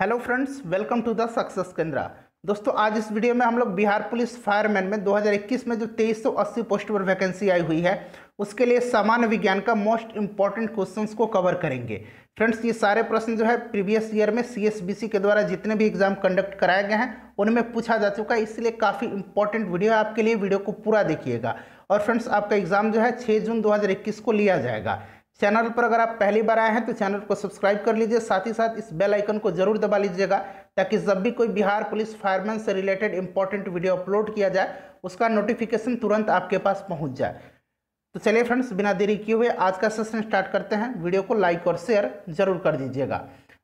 hello friends welcome to the success Kendra दोस्तों आज इस वीडियो में हम लोग बिहार पुलिस फायरमैन में 2021 में जो 2380 पोस्ट पर वैकेंसी आई हुई है उसके लिए सामान्य विज्ञान का मोस्ट इंपॉर्टेंट क्वेश्चंस को कवर करेंगे फ्रेंड्स ये सारे प्रश्न जो है प्रीवियस ईयर में सीएसबीसी के द्वारा जितने भी एग्जाम कंडक्ट कराए गए हैं उनमें पूछा जा चुका है इसलिए काफ़ी इंपॉर्टेंट वीडियो है आपके लिए वीडियो को पूरा देखिएगा और फ्रेंड्स आपका एग्जाम जो है छः जून दो को लिया जाएगा चैनल पर अगर आप पहली बार आए हैं तो चैनल को सब्सक्राइब कर लीजिए साथ ही साथ इस बेल आइकन को जरूर दबा लीजिएगा ताकि जब भी कोई बिहार पुलिस फायरमैन से रिलेटेड इंपॉर्टेंट वीडियो अपलोड किया जाए उसका नोटिफिकेशन तुरंत आपके पास पहुंच जाए तो चलिए फ्रेंड्स बिना देरी किए हुए आज का सेशन स्टार्ट करते हैं वीडियो को लाइक और शेयर जरूर कर दीजिएगा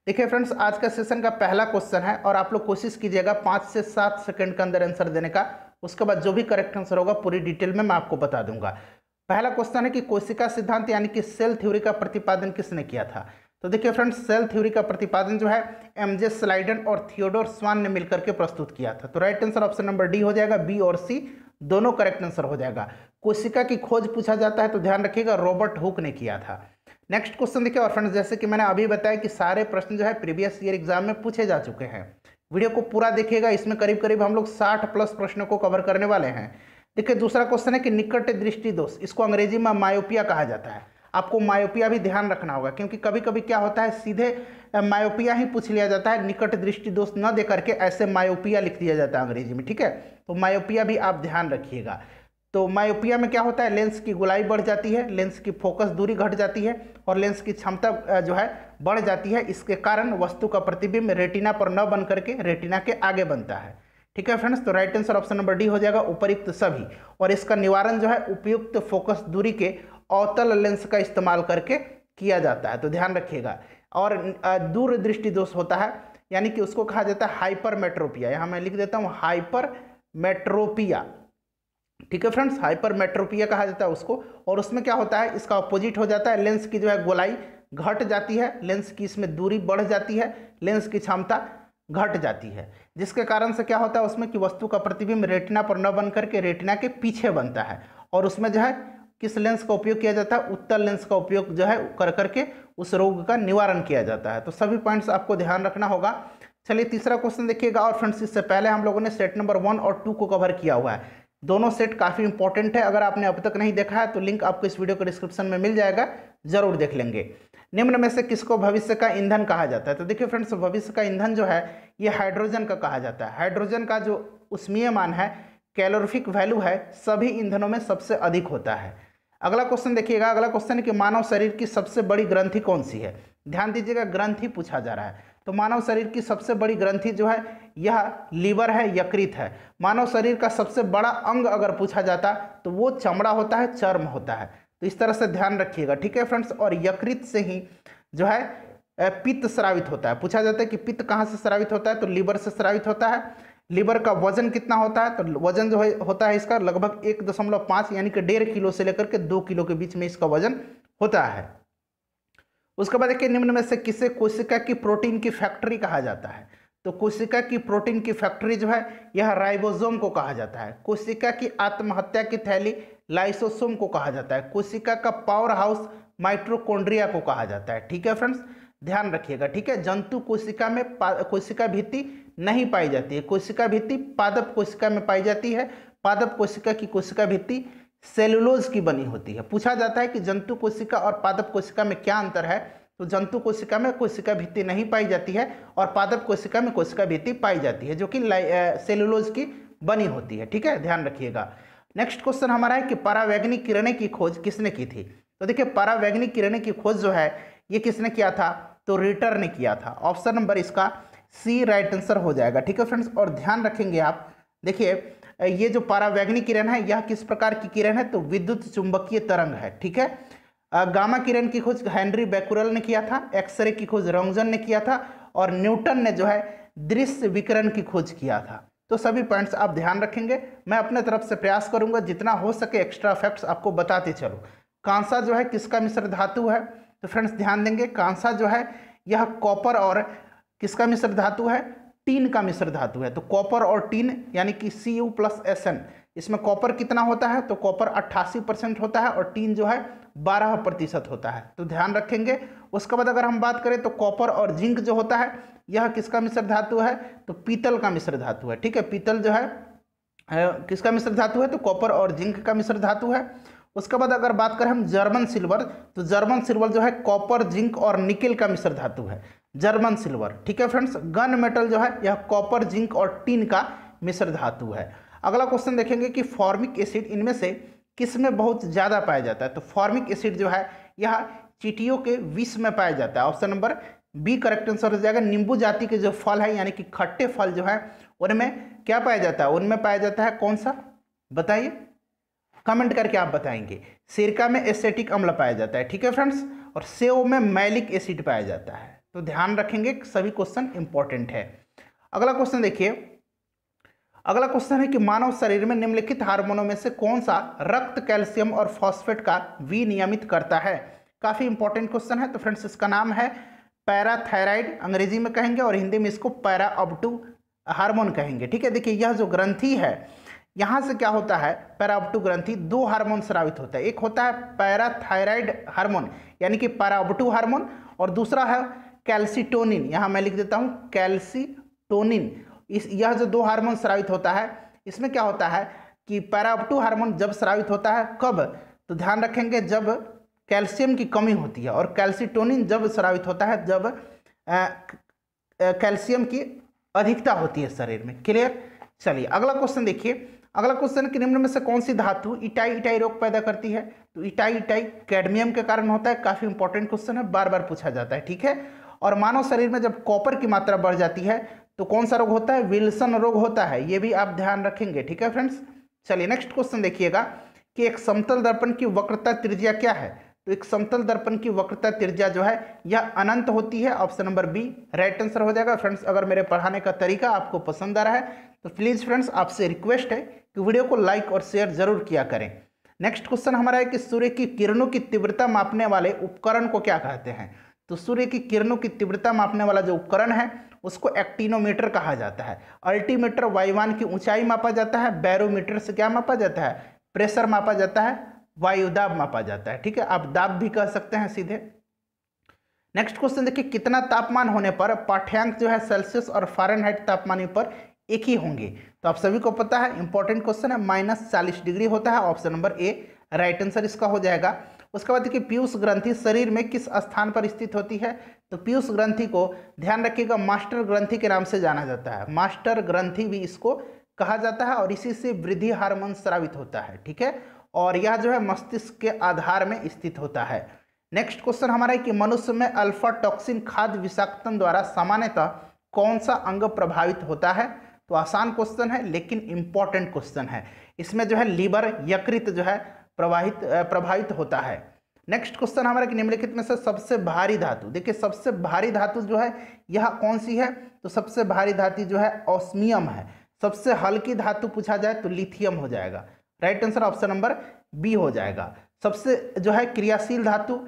देखिए फ्रेंड्स आज का सेशन का पहला क्वेश्चन है और आप लोग कोशिश कीजिएगा पाँच से सात सेकेंड के अंदर आंसर देने का उसके बाद जो भी करेक्ट आंसर होगा पूरी डिटेल में मैं आपको बता दूंगा पहला क्वेश्चन है कि कोशिका सिद्धांत यानी कि सेल थ्योरी का प्रतिपादन किसने किया था तो देखिए फ्रेंड्स सेल थ्योरी का प्रतिपादन जो है एमजे स्लाइडन और थियोडोर स्वान ने मिलकर के प्रस्तुत किया था तो right answer option number D हो जाएगा बी और सी दोनों करेक्ट आंसर हो जाएगा कोशिका की खोज पूछा जाता है तो ध्यान रखिएगा रॉबर्ट हुक ने किया था नेक्स्ट क्वेश्चन देखिए और फ्रेंड्स जैसे कि मैंने अभी बताया कि सारे प्रश्न जो है प्रीवियस ईयर एग्जाम में पूछे जा चुके हैं वीडियो को पूरा देखिएगा इसमें करीब करीब हम लोग साठ प्लस प्रश्नों को कवर करने वाले हैं देखिए दूसरा क्वेश्चन है कि निकट दृष्टि दोष इसको अंग्रेजी में मायोपिया कहा जाता है आपको मायोपिया भी ध्यान रखना होगा क्योंकि कभी कभी क्या होता है सीधे मायोपिया ही पूछ लिया जाता है निकट दृष्टि दोष न दे करके ऐसे मायोपिया लिख दिया जाता है अंग्रेजी में ठीक है तो मायोपिया भी आप ध्यान रखिएगा तो मायोपिया में क्या होता है लेंस की गुलाई बढ़ जाती है लेंस की फोकस दूरी घट जाती है और लेंस की क्षमता जो है बढ़ जाती है इसके कारण वस्तु का प्रतिबिंब रेटिना पर न बन करके रेटिना के आगे बनता है ठीक है फ्रेंड्स तो right answer option number D हो जाएगा उपयुक्त सभी और इसका निवारण जो है उपयुक्त फोकस दूरी के अवतल लेंस का इस्तेमाल करके किया जाता है तो ध्यान रखिएगा और दूरदृष्टि दोष होता है यानी कि उसको कहा जाता है हाइपर मेट्रोपिया यहाँ मैं लिख देता हूँ हाइपर मेट्रोपिया ठीक है फ्रेंड्स हाइपर मेट्रोपिया कहा जाता है उसको और उसमें क्या होता है इसका अपोजिट हो जाता है लेंस की जो है गोलाई घट जाती है लेंस की इसमें दूरी बढ़ जाती है लेंस की क्षमता घट जाती है जिसके कारण से क्या होता है उसमें कि वस्तु का प्रतिबिंब रेटिना पर न बन करके रेटिना के पीछे बनता है और उसमें जो है किस लेंस का उपयोग किया जाता है उत्तर लेंस का उपयोग जो है कर करके उस रोग का निवारण किया जाता है तो सभी पॉइंट्स आपको ध्यान रखना होगा चलिए तीसरा क्वेश्चन देखिएगा और फ्रेंड्स इससे पहले हम लोगों ने सेट नंबर वन और टू को कवर किया हुआ है दोनों सेट काफ़ी इंपॉर्टेंट है अगर आपने अब तक नहीं देखा है तो लिंक आपको इस वीडियो के डिस्क्रिप्शन में मिल जाएगा ज़रूर देख लेंगे निम्न में से किसको भविष्य का ईंधन कहा जाता है तो देखिए फ्रेंड्स भविष्य का ईंधन जो है ये हाइड्रोजन का कहा जाता है हाइड्रोजन का जो उष्मीय मान है कैलोरिफिक वैल्यू है सभी ईंधनों में सबसे अधिक होता है अगला क्वेश्चन देखिएगा अगला क्वेश्चन है कि मानव शरीर की सबसे बड़ी ग्रंथि कौन सी है ध्यान दीजिएगा ग्रंथि पूछा जा रहा है तो मानव शरीर की सबसे बड़ी ग्रंथि जो है यह लीवर है यकृत है मानव शरीर का सबसे बड़ा अंग अगर पूछा जाता तो वो चमड़ा होता है चर्म होता है तो इस तरह से ध्यान रखिएगा ठीक है फ्रेंड्स और यकृत से ही जो है पित्त श्रावित होता है पूछा जाता है कि पित्त कहाँ से श्रावित होता है तो लीवर से श्रावित होता है लीवर का वजन कितना होता है तो वजन जो है होता है इसका लगभग एक दशमलव पाँच यानी कि डेढ़ किलो से लेकर के दो किलो के बीच में इसका वजन होता है उसके बाद देखिए निम्न में से किसे कोशिका की प्रोटीन की फैक्ट्री कहा जाता है तो कोशिका की प्रोटीन की फैक्ट्री जो है यह राइबोसोम को कहा जाता है कोशिका की आत्महत्या की थैली लाइसोसोम को कहा जाता है कोशिका का पावर हाउस माइट्रोकोन्ड्रिया को कहा जाता है ठीक है फ्रेंड्स ध्यान रखिएगा ठीक है जंतु कोशिका में कोशिका भित्ति नहीं पाई जाती है कोशिका भित्ति पादप कोशिका में पाई जाती है पादप कोशिका की कोशिका भित्ति सेलुलोज की बनी होती है पूछा जाता है कि जंतु कोशिका और पादप कोशिका में क्या अंतर है तो जंतु कोशिका में कोशिका भित्ति नहीं पाई जाती है और पादप कोशिका में कोशिका भित्ति पाई जाती है जो कि सेलुलोज की बनी होती है ठीक है ध्यान रखिएगा नेक्स्ट क्वेश्चन हमारा है कि परावैग्निक किरणें की खोज किसने की थी तो देखिए परावैग्निक किरणें की खोज जो है ये किसने किया था तो रिटर ने किया था ऑप्शन नंबर इसका सी राइट आंसर हो जाएगा ठीक है फ्रेंड्स और ध्यान रखेंगे आप देखिए ये जो परावैग्निक किरण है यह किस प्रकार की किरण है तो विद्युत चुंबकीय तरंग है ठीक है गामा किरण की खोज हेनरी बैकुरल ने किया था एक्सरे की खोज रोंगजन ने किया था और न्यूटन ने जो है दृश्य विकरण की खोज किया था तो सभी पॉइंट्स आप ध्यान रखेंगे मैं अपने तरफ से प्रयास करूंगा जितना हो सके एक्स्ट्रा फैक्ट्स आपको बताते चलूँ कांसा जो है किसका मिश्र धातु है तो फ्रेंड्स ध्यान देंगे कांसा जो है यह कॉपर और किसका मिश्र धातु है टीन का मिश्र धातु है तो कॉपर और टीन यानी कि C U plus S N इसमें कॉपर कितना होता है तो कॉपर 88 परसेंट होता है और टीन जो है 12 प्रतिशत होता है तो ध्यान रखेंगे उसके बाद अगर हम बात करें तो कॉपर और जिंक जो होता है यह किसका मिश्र धातु है तो पीतल का मिश्र धातु है ठीक है पीतल जो है किसका मिश्र धातु है तो कॉपर और जिंक का मिश्र धातु है उसके बाद अगर बात करें हम जर्मन सिल्वर तो जर्मन सिल्वर जो है कॉपर जिंक और निकिल का मिश्र धातु है जर्मन सिल्वर ठीक है फ्रेंड्स गन मेटल जो है यह कॉपर जिंक और टीन का मिश्र धातु है अगला क्वेश्चन देखेंगे कि फॉर्मिक एसिड इनमें से किस में बहुत ज़्यादा पाया जाता है तो फॉर्मिक एसिड जो है यह चीटियों के विष में पाया जाता है option number B correct answer हो जाएगा नींबू जाति के जो फल है यानी कि खट्टे फल जो है उनमें क्या पाया जाता है उनमें पाया जाता है कौन सा बताइए कमेंट करके आप बताएंगे सिरका में एसेटिक अम्ल पाया जाता है ठीक है फ्रेंड्स और सेव में मैलिक एसिड पाया जाता है तो ध्यान रखेंगे सभी क्वेश्चन इंपॉर्टेंट है अगला क्वेश्चन देखिए अगला क्वेश्चन है कि मानव शरीर में निम्नलिखित हार्मोनों में से कौन सा रक्त कैल्शियम और फॉस्फेट का विनियमित करता है काफ़ी इंपॉर्टेंट क्वेश्चन है तो फ्रेंड्स इसका नाम है पैराथायराइड अंग्रेजी में कहेंगे और हिंदी में इसको पैरा अपटू हार्मोन कहेंगे ठीक है देखिए यह जो ग्रंथि है यहाँ से क्या होता है पैराअपटू ग्रंथि दो हार्मोन स्रावित होता है एक होता है पैराथायराइड हार्मोन यानी कि पैराअपटू हार्मोन और दूसरा है कैल्सिटोनिन यहाँ मैं लिख देता हूँ कैल्सिटोनिन इस यह जो दो हार्मोन स्रावित होता है इसमें क्या होता है कि पैराअपटू हार्मोन जब स्रावित होता है कब तो ध्यान रखेंगे जब कैल्शियम की कमी होती है और कैल्सिटोनिन जब स्रावित होता है जब कैल्शियम की अधिकता होती है शरीर में क्लियर चलिए अगला क्वेश्चन देखिए अगला क्वेश्चन कि निम्न में से कौन सी धातु इटाई इटाई रोग पैदा करती है तो इटाई इटाई कैडमियम के कारण होता है काफ़ी इंपॉर्टेंट क्वेश्चन है बार बार पूछा जाता है ठीक है और मानव शरीर में जब कॉपर की मात्रा बढ़ जाती है तो कौन सा रोग होता है विल्सन रोग होता है ये भी आप ध्यान रखेंगे ठीक है फ्रेंड्स चलिए नेक्स्ट क्वेश्चन देखिएगा कि एक समतल दर्पण की वक्रता त्रिज्या क्या है तो एक समतल दर्पण की वक्रता त्रिज्या जो है यह अनंत होती है option number B right answer हो जाएगा फ्रेंड्स अगर मेरे पढ़ाने का तरीका आपको पसंद आ रहा है तो प्लीज़ फ्रेंड्स आपसे रिक्वेस्ट है कि वीडियो को लाइक और शेयर जरूर किया करें नेक्स्ट क्वेश्चन हमारा है कि सूर्य की किरणों की तीव्रता मापने वाले उपकरण को क्या कहते हैं तो सूर्य की किरणों की तीव्रता मापने वाला जो उपकरण है उसको एक्टिनोमीटर कहा जाता है अल्टीमीटर वायुवान की ऊंचाई मापा जाता है बैरोमीटर से क्या मापा जाता है प्रेशर मापा जाता है वायुदाब मापा जाता है ठीक है आप दाब भी कह सकते हैं सीधे नेक्स्ट क्वेश्चन देखिए कितना तापमान होने पर पाठ्यांक जो है सेल्सियस और फारेनहाइट तापमान पर एक ही होंगे तो आप सभी को पता है इंपॉर्टेंट क्वेश्चन है माइनस चालीस डिग्री होता है option number A right answer इसका हो जाएगा उसके बाद देखिए पीयूष ग्रंथि शरीर में किस स्थान पर स्थित होती है तो पीयूष ग्रंथि को ध्यान रखिएगा मास्टर ग्रंथि के नाम से जाना जाता है मास्टर ग्रंथि भी इसको कहा जाता है और इसी से वृद्धि हार्मोन स्रावित होता है ठीक है और यह जो है मस्तिष्क के आधार में स्थित होता है नेक्स्ट क्वेश्चन हमारा है कि मनुष्य में अल्फा टॉक्सिन खाद्य विषाक्तन द्वारा सामान्यतः कौन सा अंग प्रभावित होता है तो आसान क्वेश्चन है लेकिन इम्पॉर्टेंट क्वेश्चन है इसमें जो है लीवर यकृत जो है प्रवाहित प्रभावित होता है नेक्स्ट क्वेश्चन हमारा कि निम्नलिखित में से सबसे भारी धातु देखिए सबसे भारी धातु जो है यह कौन सी है तो सबसे भारी धातु जो है ऑस्मियम है सबसे हल्की धातु पूछा जाए तो लिथियम हो जाएगा right answer option number B हो जाएगा सबसे जो है क्रियाशील धातु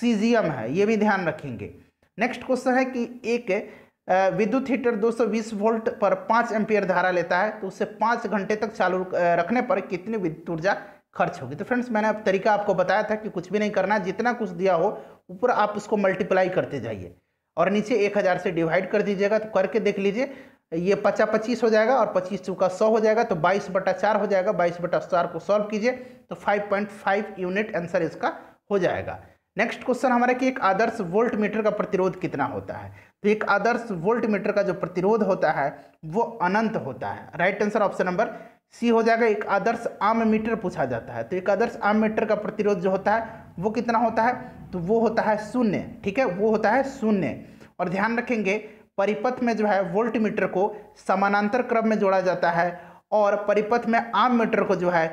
सीजियम है ये भी ध्यान रखेंगे नेक्स्ट क्वेश्चन है कि एक विद्युत हीटर 220 वोल्ट पर 5 एम्पियर धारा लेता है तो उसे 5 घंटे तक चालू रखने पर कितनी विद्युत ऊर्जा खर्च होगी तो फ्रेंड्स मैंने तरीका आपको बताया था कि कुछ भी नहीं करना जितना कुछ दिया हो ऊपर आप उसको मल्टीप्लाई करते जाइए और नीचे एक हज़ार से डिवाइड कर दीजिएगा तो करके देख लीजिए ये पचा पच्चीस हो जाएगा और पच्चीस चौका सौ हो जाएगा तो बाईस बटा चार हो जाएगा बाईस बटा चार को सॉल्व कीजिए तो five point five unit answer इसका हो जाएगा नेक्स्ट क्वेश्चन हमारा कि एक आदर्श वोल्ट मीटर का प्रतिरोध कितना होता है तो एक आदर्श वोल्ट मीटर का जो प्रतिरोध होता है वो अनंत होता है right answer option number C हो जाएगा एक आदर्श आम मीटर पूछा जाता है तो एक आदर्श आम मीटर का प्रतिरोध जो होता है वो कितना होता है तो वो होता है शून्य ठीक है वो होता है शून्य और ध्यान रखेंगे परिपथ में जो है वोल्ट मीटर को समानांतर क्रम में जोड़ा जाता है और परिपथ में आम मीटर को जो है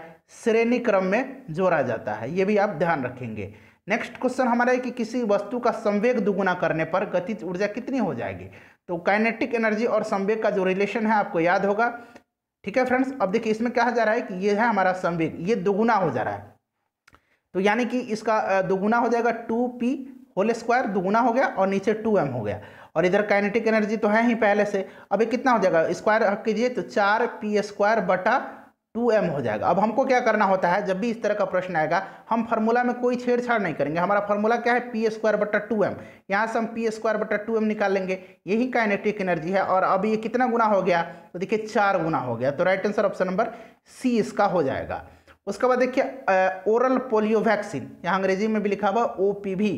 श्रेणी क्रम में जोड़ा जाता है ये भी आप ध्यान रखेंगे नेक्स्ट क्वेश्चन हमारा है कि किसी वस्तु का संवेग दुगुना करने पर गति ऊर्जा कितनी हो जाएगी तो काइनेटिक एनर्जी और संवेग का जो रिलेशन है आपको याद होगा ठीक है फ्रेंड्स अब देखिए इसमें कहा जा रहा है कि ये है हमारा संवेग ये दुगुना हो जा रहा है तो यानी कि इसका दुगुना हो जाएगा टू पी होल स्क्वायर दुगुना हो गया और नीचे टू एम हो गया और इधर काइनेटिक एनर्जी तो है ही पहले से अब ये कितना हो जाएगा स्क्वायर कीजिए तो चार पी स्क्वायर बटा टू एम हो जाएगा अब हमको क्या करना होता है जब भी इस तरह का प्रश्न आएगा हम फार्मूला में कोई छेड़छाड़ नहीं करेंगे हमारा फार्मूला क्या है पी स्क्वायर बटा टू एम यहाँ से हम पी स्क्वायर बटा टू एम निकाल लेंगे यही काइनेटिक एनर्जी है और अब ये कितना गुना हो गया तो देखिए चार गुना हो गया तो right answer option number C इसका हो जाएगा उसके बाद देखिए ओरल पोलियो वैक्सीन यहाँ अंग्रेजी में भी लिखा हुआ ओ पी भी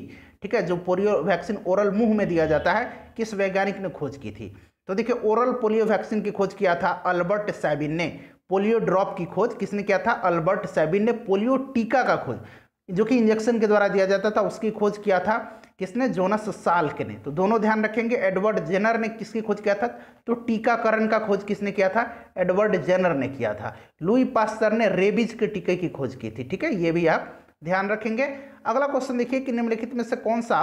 ठीक है जो पोलियो वैक्सीन ओरल मुंह में दिया जाता है किस वैज्ञानिक ने खोज की थी तो देखिए ओरल पोलियो वैक्सीन की खोज किया था अल्बर्ट सैबिन ने पोलियो ड्रॉप की खोज किसने किया था अल्बर्ट सैबिन ने पोलियो टीका का खोज जो कि इंजेक्शन के द्वारा दिया जाता था उसकी खोज किया था किसने जोनस साल्क ने तो दोनों ध्यान रखेंगे एडवर्ड जेनर ने किसकी खोज किया था तो टीकाकरण का खोज किसने किया था एडवर्ड जेनर ने किया था लुई पास्तर ने रेबीज के टीके की खोज की थी ठीक है ये भी आप ध्यान रखेंगे अगला क्वेश्चन देखिए कि निम्नलिखित में से कौन सा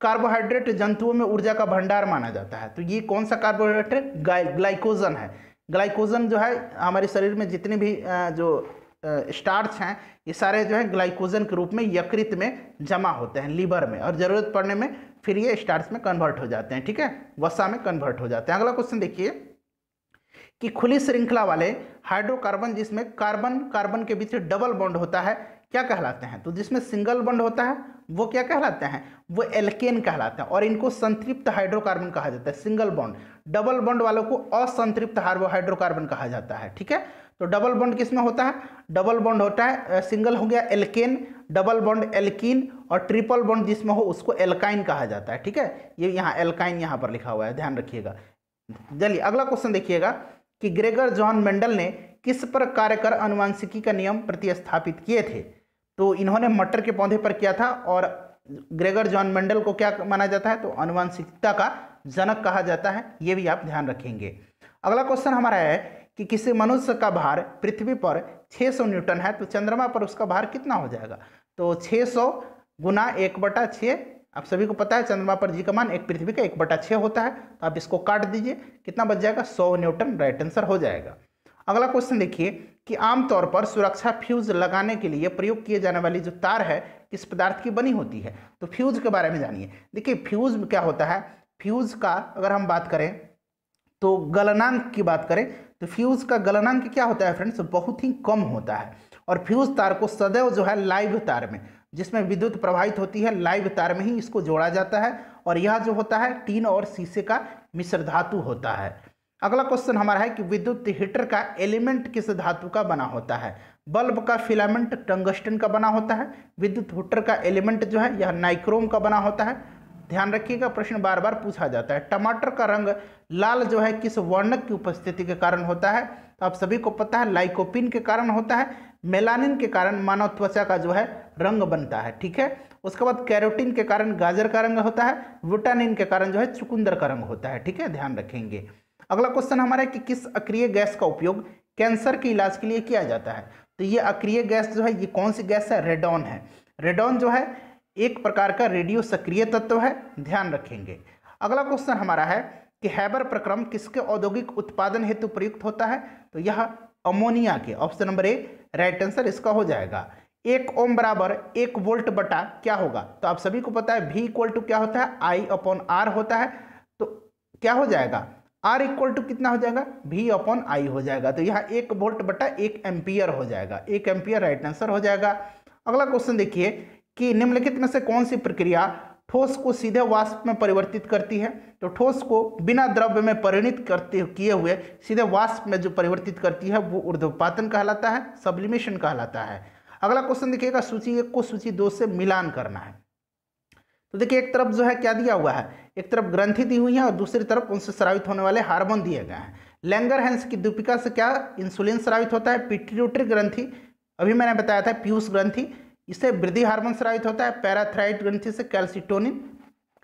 कार्बोहाइड्रेट जंतुओं में ऊर्जा का भंडार माना जाता है तो ये कौन सा कार्बोहाइड्रेट ग्लाइकोजन है ग्लाइकोजन जो है हमारे शरीर में जितने भी जो स्टार्च हैं ये सारे जो है ग्लाइकोजन के रूप में यकृत में जमा होते हैं लीवर में और ज़रूरत पड़ने में फिर ये स्टार्च में कन्वर्ट हो जाते हैं ठीक है वसा में कन्वर्ट हो जाते हैं अगला क्वेश्चन देखिए कि खुली श्रृंखला वाले हाइड्रोकार्बन जिसमें कार्बन कार्बन के बीच डबल बॉन्ड होता है क्या कहलाते हैं तो जिसमें सिंगल बंड होता है वो क्या कहलाते हैं वो एल्केन कहलाते हैं और इनको संतृप्त हाइड्रोकार्बन कहा जाता है सिंगल बॉन्ड डबल बॉन्ड वालों को असंतृप्त हाइड्रोकार्बन कहा जाता है ठीक है तो डबल बॉन्ड किसमें होता है डबल बॉन्ड होता है सिंगल हो गया एल्केन डबल बॉन्ड एल्किन और ट्रिपल बॉन्ड जिसमें हो उसको एल्काइन कहा जाता है ठीक है ये यह यहाँ एल्काइन यहाँ पर लिखा हुआ है ध्यान रखिएगा चलिए अगला क्वेश्चन देखिएगा कि ग्रेगर जॉन मेंडल ने किस पर कार्य कर अनुवांशिकी का नियम प्रतिस्थापित किए थे तो इन्होंने मटर के पौधे पर किया था और ग्रेगर जॉन मंडल को क्या माना जाता है तो अनुवांशिकता का जनक कहा जाता है ये भी आप ध्यान रखेंगे अगला क्वेश्चन हमारा है कि किसी मनुष्य का भार पृथ्वी पर 600 न्यूटन है तो चंद्रमा पर उसका भार कितना हो जाएगा तो 600 सौ गुना एक बटा छः आप सभी को पता है चंद्रमा पर जी का मान एक पृथ्वी का एक बटा छः होता है तो आप इसको काट दीजिए कितना बच जाएगा सौ न्यूटन राइट आंसर हो जाएगा अगला क्वेश्चन देखिए कि आमतौर पर सुरक्षा फ्यूज लगाने के लिए प्रयोग किए जाने वाली जो तार है किस पदार्थ की बनी होती है तो फ्यूज के बारे में जानिए देखिए फ्यूज क्या होता है फ्यूज का अगर हम बात करें तो गलनांक की बात करें तो फ्यूज का गलनांक क्या होता है फ्रेंड्स बहुत ही कम होता है और फ्यूज तार को सदैव जो है लाइव तार में जिसमें विद्युत प्रवाहित होती है लाइव तार में ही इसको जोड़ा जाता है और यह जो होता है टीन और शीशे का मिश्र धातु होता है अगला क्वेश्चन हमारा है कि विद्युत हीटर का एलिमेंट किस धातु का बना होता है बल्ब का फिलामेंट टंगस्टन का बना होता है विद्युत हीटर का एलिमेंट जो है यह नाइक्रोम का बना होता है ध्यान रखिएगा प्रश्न बार बार पूछा जाता है टमाटर का रंग लाल जो है किस वर्णक की उपस्थिति के कारण होता है तो आप सभी को पता है लाइकोपिन के कारण होता है मेलानिन के कारण मानव त्वचा का जो है रंग बनता है ठीक है उसके बाद कैरोटीन के कारण गाजर का रंग होता है विटामिन के कारण जो है चुकुंदर का रंग होता है ठीक है ध्यान रखेंगे अगला क्वेश्चन हमारा है कि किस अक्रिय गैस का उपयोग कैंसर के इलाज के लिए किया जाता है तो ये अक्रिय गैस जो है ये कौन सी गैस है रेडॉन है रेडॉन जो है एक प्रकार का रेडियो सक्रिय तत्व है ध्यान रखेंगे अगला क्वेश्चन हमारा है कि हैबर प्रक्रम किसके औद्योगिक उत्पादन हेतु प्रयुक्त होता है तो यह अमोनिया के option number A right answer इसका हो जाएगा एक ओम बराबर एक वोल्ट बटा क्या होगा तो आप सभी को पता है भी इक्वल टू क्या होता है आई अपॉन आर होता है तो क्या हो जाएगा आर इक्वल टू कितना हो जाएगा भी अपॉन आई हो जाएगा तो यहाँ एक वोल्ट बटा एक एम्पियर हो जाएगा एक एम्पियर राइट आंसर हो जाएगा अगला क्वेश्चन देखिए कि निम्नलिखित में से कौन सी प्रक्रिया ठोस को सीधे वाष्प में परिवर्तित करती है तो ठोस को बिना द्रव्य में परिणित करते किए हुए सीधे वाष्प में जो परिवर्तित करती है वो ऊर्ध्वपातन कहलाता है सब्लिमेशन कहलाता है अगला क्वेश्चन देखिएगा सूची एक को सूची दो से मिलान करना है तो देखिए एक तरफ जो है क्या दिया हुआ है एक तरफ ग्रंथि दी हुई है और दूसरी तरफ उनसे स्रावित होने वाले हार्मोन दिए गए हैं लैंगर हैंस की दीपिका से क्या इंसुलिन स्रावित होता है पिट्यूटरी ग्रंथि अभी मैंने बताया था प्यूस ग्रंथि इससे वृद्धि हार्मोन स्रावित होता है पैराथ्राइड ग्रंथि से कैल्सिटोनिन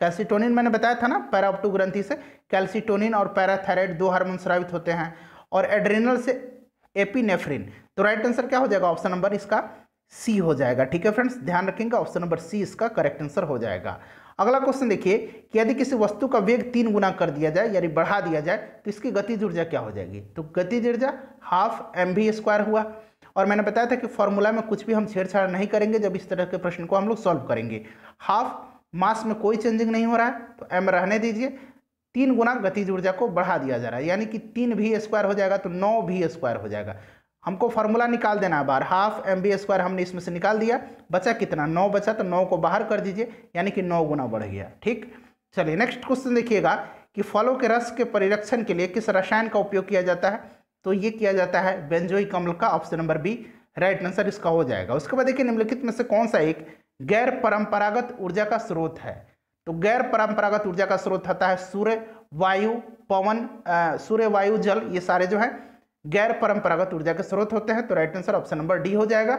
कैल्सिटोनिन मैंने बताया था ना पैराप्टू ग्रंथि से कैल्सिटोनिन और पैराथायराइड दो हार्मोन स्रावित होते हैं और एड्रीनल से एपीनेफ्रिन तो राइट आंसर क्या हो जाएगा ऑप्शन नंबर इसका सी हो जाएगा ठीक है फ्रेंड्स ध्यान रखेंगे ऑप्शन नंबर सी इसका करेक्ट आंसर हो जाएगा अगला क्वेश्चन देखिए कि यदि किसी वस्तु का वेग तीन गुना कर दिया जाए यानी बढ़ा दिया जाए तो इसकी गतिज ऊर्जा क्या हो जाएगी तो गतिज ऊर्जा हाफ एम भी स्क्वायर हुआ और मैंने बताया था कि फॉर्मूला में कुछ भी हम छेड़छाड़ नहीं करेंगे जब इस तरह के प्रश्न को हम लोग सॉल्व करेंगे हाफ मास में कोई चेंजिंग नहीं हो रहा है तो एम रहने दीजिए तीन गुना गतिज ऊर्जा को बढ़ा दिया जा रहा है यानी कि तीन भी स्क्वायर हो जाएगा तो नौ भी स्क्वायर हो जाएगा हमको फार्मूला निकाल देना है बाहर हाफ एम बी स्क्वायर हमने इसमें से निकाल दिया बचा कितना नौ बचा तो नौ को बाहर कर दीजिए यानी कि नौ गुना बढ़ गया ठीक चलिए नेक्स्ट क्वेश्चन देखिएगा कि फलों के रस के परिरक्षण के लिए किस रसायन का उपयोग किया जाता है तो ये किया जाता है बेंजोई कमल का option number B right answer इसका हो जाएगा उसके बाद देखिए निम्नलिखित में से कौन सा एक गैर परंपरागत ऊर्जा का स्रोत है तो गैर परंपरागत ऊर्जा का स्रोत होता है सूर्य वायु पवन सूर्य वायु जल ये सारे जो है गैर परंपरागत ऊर्जा के स्रोत होते हैं तो right answer option number D हो जाएगा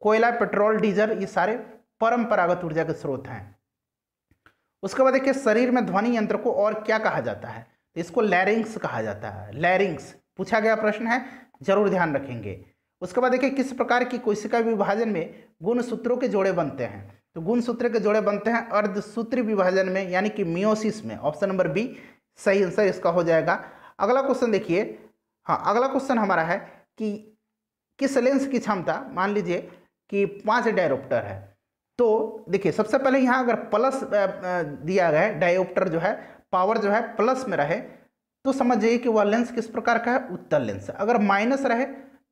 कोयला पेट्रोल डीजल ये सारे परंपरागत ऊर्जा के स्रोत हैं उसके बाद देखिए शरीर में ध्वनि यंत्र को और क्या कहा जाता है इसको लैरिंग्स कहा जाता है लैरिंग्स पूछा गया प्रश्न है जरूर ध्यान रखेंगे उसके बाद देखिए किस प्रकार की कोशिका विभाजन में गुण सूत्रों के जोड़े बनते हैं तो गुण सूत्र के जोड़े बनते हैं अर्धसूत्र विभाजन में यानी कि मियोसिस में ऑप्शन नंबर बी सही आंसर इसका हो जाएगा अगला क्वेश्चन देखिए हाँ अगला क्वेश्चन हमारा है कि किस लेंस की क्षमता मान लीजिए कि पाँच डायरोप्टर है तो देखिए सबसे पहले यहाँ अगर प्लस दिया गया है डायोप्टर जो है पावर जो है प्लस में रहे तो समझ जाइए कि वह लेंस किस प्रकार का है उत्तर लेंस अगर माइनस रहे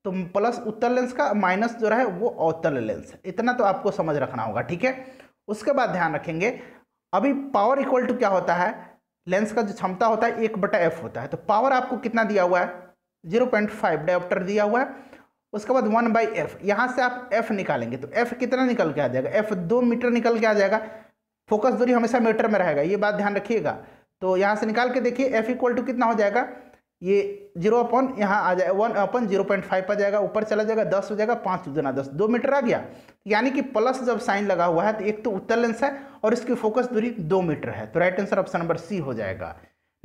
तो प्लस उत्तर लेंस का माइनस जो रहे वो अवतल लेंस इतना तो आपको समझ रखना होगा ठीक है उसके बाद ध्यान रखेंगे अभी पावर इक्वल टू क्या होता है लेंस का जो क्षमता होता है एक बटा एफ होता है तो पावर आपको कितना दिया हुआ है जीरो पॉइंट फाइव डायोप्टर दिया हुआ है उसके बाद वन बाई एफ यहाँ से आप एफ निकालेंगे तो एफ कितना निकल के आ जाएगा एफ दो मीटर निकल के आ जाएगा फोकस दूरी हमेशा मीटर में रहेगा ये बात ध्यान रखिएगा तो यहाँ से निकाल के देखिए एफ इक्वल टू कितना हो जाएगा ये जीरो अपॉन यहाँ आ जाए one upon zero point five आ जाएगा ऊपर चला जाएगा दस हो जाएगा पाँच दुना दस दो मीटर आ गया यानी कि प्लस जब साइन लगा हुआ है तो एक तो उत्तर लेंस है और इसकी फोकस दूरी दो मीटर है तो right answer option number C हो जाएगा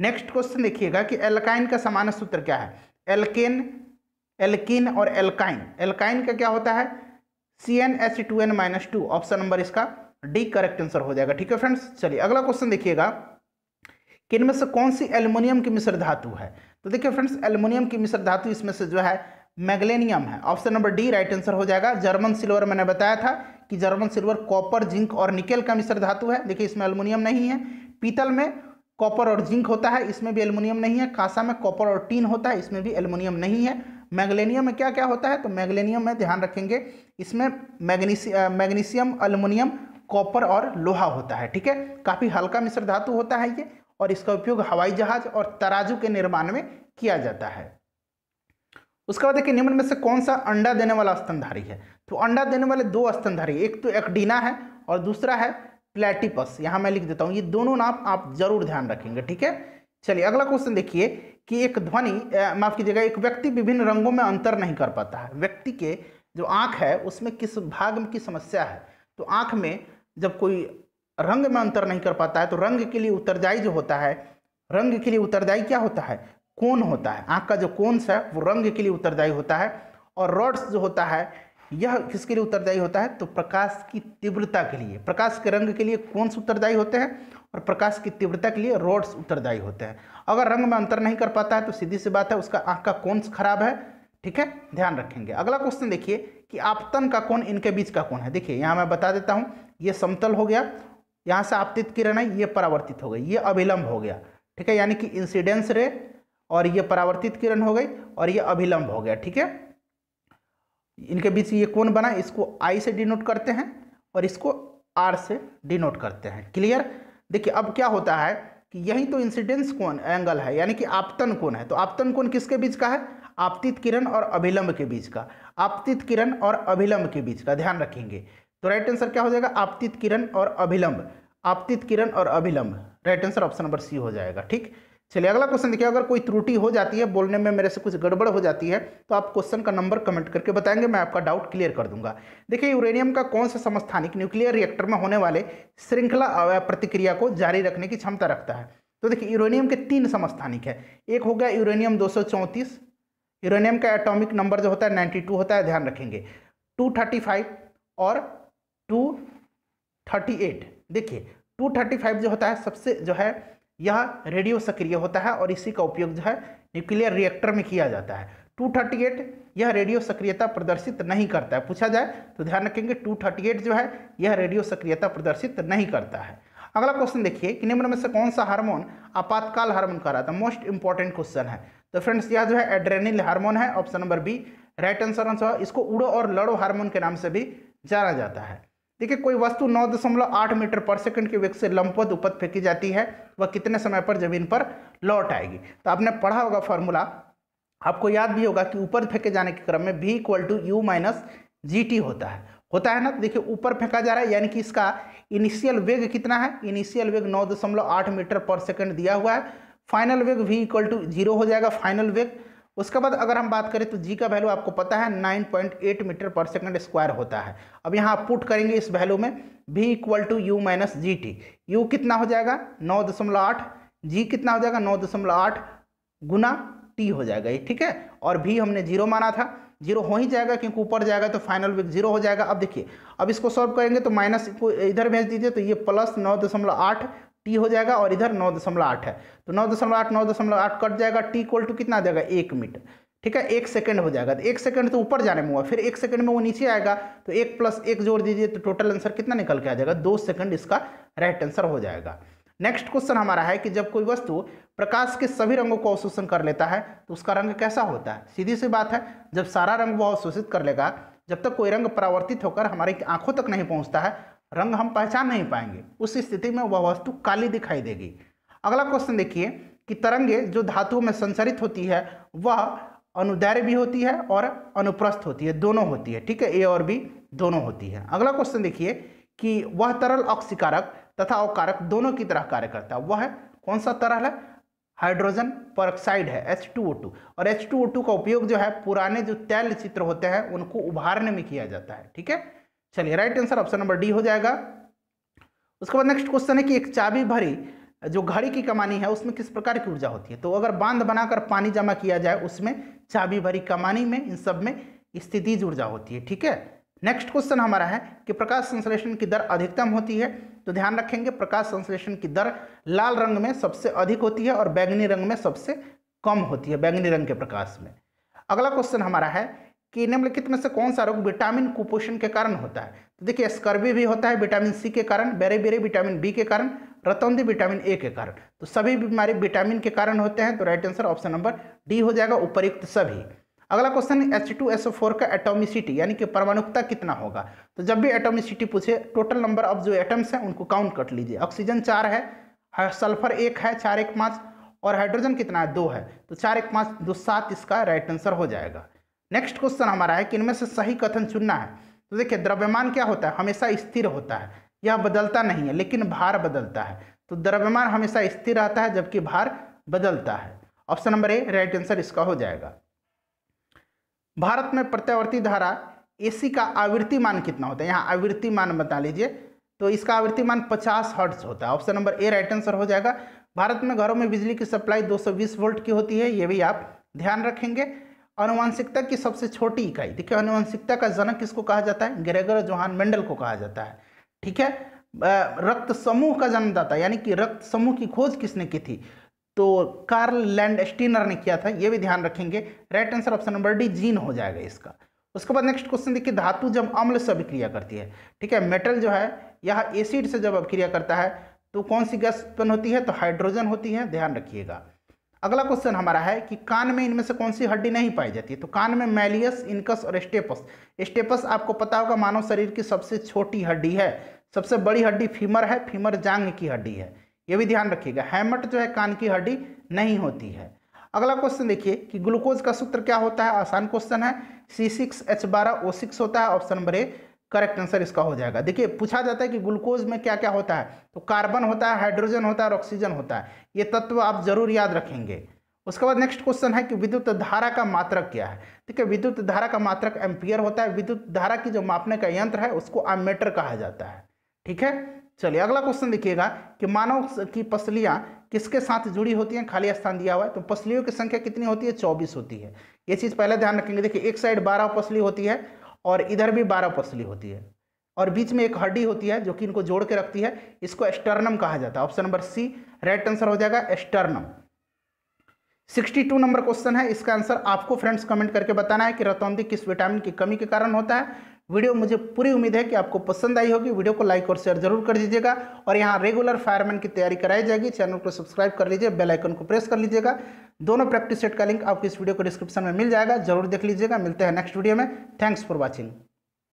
नेक्स्ट क्वेश्चन देखिएगा कि एलकाइन का सामान्य सूत्र क्या है एल्केन एल्किन और एल्काइन एल्काइन का क्या होता है C N S two N minus two option number इसका डी करेक्ट आंसर हो जाएगा ठीक है फ्रेंड्स चलिए अगला क्वेश्चन देखिएगा कि इनमें से कौन सी एल्युमिनियम की मिश्र धातु है तो देखिए फ्रेंड्स एल्युमिनियम की मिश्र धातु इसमें से जो है मैग्लेनियम है option number D right answer हो जाएगा जर्मन सिल्वर मैंने बताया था कि जर्मन सिल्वर कॉपर जिंक और निकेल का मिश्र धातु है देखिए इसमें एल्युमिनियम नहीं है पीतल में कॉपर और जिंक होता है इसमें भी एल्यूमिनियम नहीं है कासा में कॉपर और टीन होता है इसमें भी एल्यूमिनियम नहीं है मैगलेनियम में क्या क्या होता है तो मैगलेनियम में ध्यान रखेंगे इसमें मैग्नीशियम मैग्नीशियम अल्मोनियम कॉपर और लोहा होता है ठीक है काफ़ी हल्का मिश्र धातु होता है ये और इसका उपयोग हवाई जहाज और तराजू के निर्माण में किया जाता है उसके बाद देखिए निम्न में से कौन सा अंडा देने वाला स्तनधारी है तो अंडा देने वाले दो स्तनधारी एक तो एक्डीना है और दूसरा है प्लेटिपस यहाँ मैं लिख देता हूँ ये दोनों नाम आप जरूर ध्यान रखेंगे ठीक है चलिए अगला क्वेश्चन देखिए कि एक ध्वनि माफ कीजिएगा एक व्यक्ति विभिन्न रंगों में अंतर नहीं कर पाता है व्यक्ति के जो आँख है उसमें किस भाग की समस्या है तो आँख में जब कोई रंग में अंतर नहीं कर पाता है तो रंग के लिए उत्तरदायी जो होता है रंग के लिए उत्तरदायी क्या होता है कौन होता है आँख का जो सा है वो रंग के लिए उत्तरदायी होता है और रॉड्स जो होता है यह किसके लिए उत्तरदायी होता है तो प्रकाश की तीव्रता के लिए प्रकाश के रंग के लिए कौन से उत्तरदायी होते हैं और प्रकाश की तीव्रता के लिए रोड्स उत्तरदायी होते हैं अगर रंग में अंतर नहीं कर पाता है तो सीधी सी बात है उसका आँख का कौन खराब है ठीक है ध्यान रखेंगे अगला क्वेश्चन देखिए कि आपतन का कौन इनके बीच का कौन है देखिए यहाँ मैं बता देता हूँ ये समतल हो गया यहाँ से आपतित किरण है ये परावर्तित हो गई ये अभिलंब हो गया ठीक है यानी कि इंसिडेंस रे और ये परावर्तित किरण हो गई और ये अभिलंब हो गया ठीक है इनके बीच ये कौन बना इसको आई से डिनोट करते हैं और इसको आर से डिनोट करते हैं क्लियर देखिए अब क्या होता है कि यही तो इंसिडेंस कौन एंगल है यानी कि आपतन कौन है तो आपतन कौन किसके बीच का है आपतित किरण और अभिलंब के बीच का आपतित किरण और अभिलंब के बीच का ध्यान रखेंगे तो राइट आंसर क्या हो जाएगा आपतित किरण और अभिलंब आपतित किरण और अभिलंब right answer option number C हो जाएगा ठीक चलिए अगला क्वेश्चन देखिए अगर कोई त्रुटि हो जाती है बोलने में मेरे से कुछ गड़बड़ हो जाती है तो आप क्वेश्चन का नंबर कमेंट करके बताएंगे मैं आपका डाउट क्लियर कर दूंगा देखिए यूरेनियम का कौन सा समस्थानिक न्यूक्लियर रिएक्टर में होने वाले श्रृंखला प्रतिक्रिया को जारी रखने की क्षमता रखता है तो देखिए यूरेनियम के तीन समस्थानिक है एक हो गया यूरेनियम दो यूरेनियम का एटॉमिक नंबर जो होता है नाइन्टी टू होता है ध्यान रखेंगे टू थर्टी फाइव और टू थर्टी एट देखिए टू थर्टी फाइव जो होता है सबसे जो है यह रेडियो सक्रिय होता है और इसी का उपयोग जो है न्यूक्लियर रिएक्टर में किया जाता है 238 यह रेडियो सक्रियता प्रदर्शित नहीं करता है पूछा जाए तो ध्यान रखेंगे 238 जो है यह रेडियो सक्रियता प्रदर्शित नहीं करता है अगला क्वेश्चन देखिए कि निम्न में से कौन सा हार्मोन आपातकाल हार्मोन कह रहा था मोस्ट इंपॉर्टेंट क्वेश्चन है तो फ्रेंड्स यह जो है एड्रेनिल हार्मोन है option number B right answer answer इसको उड़ो और लड़ो हार्मोन के नाम से भी जाना जाता है देखिए कोई वस्तु 9.8 मीटर पर सेकंड की वेग से लंपत उपत फेंकी जाती है वह कितने समय पर जमीन पर लौट आएगी तो आपने पढ़ा होगा फॉर्मूला आपको याद भी होगा कि ऊपर फेंके जाने के क्रम में भी equal to U minus G T होता है होता है ना तो देखिए ऊपर फेंका जा रहा है यानी कि इसका इनिशियल वेग कितना है इनिशियल वेग नौ मीटर पर सेकेंड दिया हुआ है फाइनल वेग वी इक्वल टू जीरो हो जाएगा फाइनल वेग उसके बाद अगर हम बात करें तो जी का वैल्यू आपको पता है 9.8 मीटर पर सेकंड स्क्वायर होता है अब यहाँ आप पुट करेंगे इस वैल्यू में भी equal to U minus G T U कितना हो जाएगा 9.8 जी कितना हो जाएगा 9.8 गुना टी हो जाएगा ये ठीक है और भी हमने जीरो माना था जीरो हो ही जाएगा क्योंकि ऊपर जाएगा तो फाइनल वेग जीरो हो जाएगा अब देखिए अब इसको सॉल्व करेंगे तो माइनस को इधर भेज दीजिए तो ये प्लस नौ दशमलव आठ टी हो जाएगा और इधर नौ दशमलव आठ है तो नौ दशमलव आठ नौ दशमलव आठ कट जाएगा टी इक्वल टू कितना आ जाएगा एक मीटर ठीक है एक सेकंड हो जाएगा तो एक सेकंड तो ऊपर जाने में हुआ फिर एक सेकंड में वो नीचे आएगा तो एक प्लस एक जोड़ दीजिए तो टोटल आंसर कितना निकल के आ जाएगा दो सेकंड इसका राइट आंसर हो जाएगा नेक्स्ट क्वेश्चन हमारा है कि जब कोई वस्तु प्रकाश के सभी रंगों को अवशोषण कर लेता है तो उसका रंग कैसा होता है सीधी सी बात है जब सारा रंग वह अवशोषित कर लेगा जब तक कोई रंग परावर्तित होकर हमारी आंखों तक नहीं पहुंचता है रंग हम पहचान नहीं पाएंगे उस स्थिति में वह वस्तु काली दिखाई देगी अगला क्वेश्चन देखिए कि तरंगे जो धातुओं में संचरित होती है वह अनुदैर्य भी होती है और अनुप्रस्थ होती है दोनों होती है ठीक है ए और बी दोनों होती है अगला क्वेश्चन देखिए कि वह तरल ऑक्सीकारक तथा अवकारक दोनों की तरह कार्य करता है वह कौन सा तरल है हाइड्रोजन परऑक्साइड है H2O2 और H2O2 का उपयोग जो है पुराने जो तैल चित्र होते हैं उनको उभारने में किया जाता है ठीक है चलिए right answer option number D हो जाएगा उसके बाद नेक्स्ट क्वेश्चन है कि एक चाबी भरी जो घड़ी की कमानी है उसमें किस प्रकार की ऊर्जा होती है तो अगर बांध बनाकर पानी जमा किया जाए उसमें चाबी भरी कमानी में इन सब में स्थितिज ऊर्जा होती है ठीक है नेक्स्ट क्वेश्चन हमारा है कि प्रकाश संश्लेषण की दर अधिकतम होती है तो ध्यान रखेंगे प्रकाश संश्लेषण की दर लाल रंग में सबसे अधिक होती है और बैंगनी रंग में सबसे कम होती है बैंगनी रंग के प्रकाश में अगला क्वेश्चन हमारा है कि निम्नलिखित में से कौन सा रोग विटामिन कुपोषण के कारण होता है तो देखिए स्कर्वी भी होता है विटामिन सी के कारण बेरे बेरे विटामिन बी के कारण रतौंदी विटामिन ए के कारण तो सभी बीमारी विटामिन के कारण होते हैं तो right answer option number D हो जाएगा उपयुक्त सभी अगला क्वेश्चन है एच टू एस फोर का एटोमिसिटी यानी कि परमाणुकता कितना होगा तो जब भी एटोमिसिटी पूछे टोटल नंबर ऑफ जो एटम्स हैं उनको काउंट कर लीजिए ऑक्सीजन चार है सल्फर एक है चार एक पाँच और हाइड्रोजन कितना है दो है तो चार एक पाँच दो सात इसका राइट आंसर हो जाएगा नेक्स्ट क्वेश्चन हमारा है कि इनमें से सही कथन चुनना है तो देखिए द्रव्यमान क्या होता है हमेशा स्थिर होता है यह बदलता नहीं है लेकिन भार बदलता है तो द्रव्यमान हमेशा स्थिर रहता है जबकि भार बदलता है option number A right answer इसका हो जाएगा भारत में प्रत्यावर्ती धारा एसी का आवृत्ति मान कितना होता है यहाँ आवृत्ति मान बता लीजिए तो इसका आवृत्ति मान 50 हर्ट्ज होता है option number A right answer हो जाएगा भारत में घरों में बिजली की सप्लाई 220 वोल्ट की होती है ये भी आप ध्यान रखेंगे अनुवांशिकता की सबसे छोटी इकाई देखिए अनुवांशिकता का जनक किसको कहा जाता है ग्रेगर जोहान मेंडल को कहा जाता है ठीक है रक्त समूह का जन्मदाता यानी कि रक्त समूह की खोज किसने की थी तो कार्ल लैंड स्टीनर ने किया था ये भी ध्यान रखेंगे right answer option number D gene हो जाएगा इसका उसके बाद नेक्स्ट क्वेश्चन देखिए धातु जब अम्ल से अभिक्रिया करती है ठीक है मेटल जो है यह एसिड से जब अभिक्रिया करता है तो कौन सी गैस उत्पन्न होती है तो हाइड्रोजन होती है ध्यान रखिएगा अगला क्वेश्चन हमारा है कि कान में इनमें से कौन सी हड्डी नहीं पाई जाती है तो कान में मैलियस इनकस और स्टेपस स्टेपस आपको पता होगा मानव शरीर की सबसे छोटी हड्डी है सबसे बड़ी हड्डी फीमर है फीमर जांग की हड्डी है ये भी ध्यान रखिएगा हैमट जो है कान की हड्डी नहीं होती है अगला क्वेश्चन देखिए कि ग्लूकोज का सूत्र क्या होता है आसान क्वेश्चन है सी सिक्स एच बारह ओ सिक्स होता है option number A correct answer इसका हो जाएगा देखिए पूछा जाता है कि ग्लूकोज में क्या क्या होता है तो कार्बन होता है हाइड्रोजन होता है और ऑक्सीजन होता है ये तत्व आप जरूर याद रखेंगे उसके बाद नेक्स्ट क्वेश्चन है कि विद्युत धारा का मात्रक क्या है ठीक है विद्युत धारा का मात्रक एम्पियर होता है विद्युत धारा की जो मापने का यंत्र है उसको आमेटर कहा जाता है ठीक है चलिए अगला क्वेश्चन देखिएगा कि मानव की पसलियाँ किसके साथ जुड़ी होती हैं खाली स्थान दिया हुआ है तो पसलियों की संख्या कितनी होती है चौबीस होती है ये चीज़ पहले ध्यान रखेंगे देखिए एक साइड बारह पसली होती है और इधर भी बारह पसली होती है और बीच में एक हड्डी होती है जो कि इनको जोड़ के रखती है इसको एस्टर्नम कहा जाता है option number C right answer हो जाएगा एस्टर्नम 62 नंबर क्वेश्चन है इसका आंसर आपको फ्रेंड्स कमेंट करके बताना है कि रतौंदी किस विटामिन की कमी के कारण होता है वीडियो मुझे पूरी उम्मीद है कि आपको पसंद आई होगी वीडियो को लाइक और शेयर जरूर कर दीजिएगा और यहाँ रेगुलर फायरमैन की तैयारी कराई जाएगी चैनल को सब्सक्राइब कर लीजिए बेल आइकन को प्रेस कर लीजिएगा दोनों प्रैक्टिस सेट का लिंक आपको इस वीडियो को डिस्क्रिप्शन में मिल जाएगा जरूर देख लीजिएगा मिलते हैं नेक्स्ट वीडियो में थैंक्स फॉर वॉचिंग